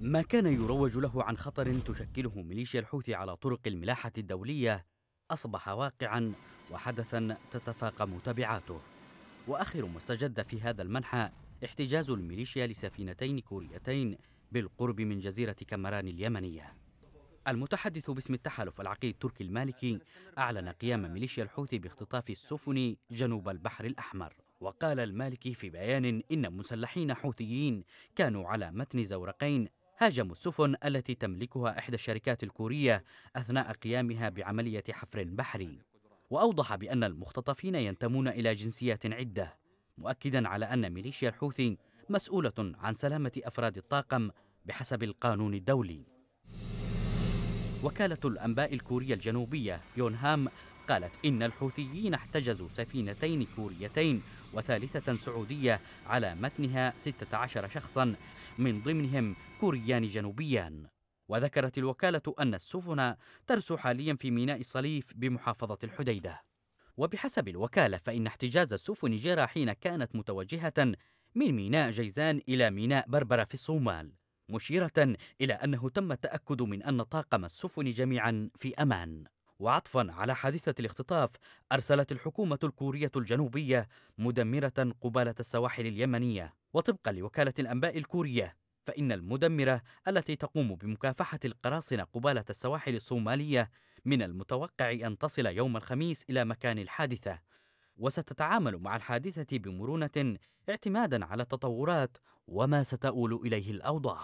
ما كان يروج له عن خطر تشكله ميليشيا الحوثي على طرق الملاحة الدولية أصبح واقعا وحدثا تتفاقم تبعاته وآخر ما استجد في هذا المنحى احتجاز الميليشيا لسفينتين كوريتين بالقرب من جزيرة كمران اليمنية المتحدث باسم التحالف العقيد التركي المالكي أعلن قيام ميليشيا الحوثي باختطاف السفن جنوب البحر الأحمر وقال المالكي في بيان إن مسلحين حوثيين كانوا على متن زورقين هاجموا السفن التي تملكها إحدى الشركات الكورية أثناء قيامها بعملية حفر بحري وأوضح بأن المختطفين ينتمون إلى جنسيات عدة مؤكدا على أن ميليشيا الحوثي مسؤولة عن سلامة أفراد الطاقم بحسب القانون الدولي وكالة الأنباء الكورية الجنوبية يونهام قالت إن الحوثيين احتجزوا سفينتين كوريتين وثالثة سعودية على متنها 16 شخصا من ضمنهم كوريان جنوبيان وذكرت الوكالة أن السفن ترسو حاليا في ميناء الصليف بمحافظة الحديدة وبحسب الوكالة فإن احتجاز السفن جرى حين كانت متوجهة من ميناء جيزان إلى ميناء بربرة في الصومال مشيرة إلى أنه تم التأكد من أن طاقم السفن جميعا في أمان وعطفا على حادثة الاختطاف أرسلت الحكومة الكورية الجنوبية مدمرة قبالة السواحل اليمنية وطبقا لوكالة الأنباء الكورية فإن المدمرة التي تقوم بمكافحة القراصنة قبالة السواحل الصومالية من المتوقع أن تصل يوم الخميس إلى مكان الحادثة وستتعامل مع الحادثة بمرونة اعتمادا على التطورات وما ستؤول إليه الأوضاع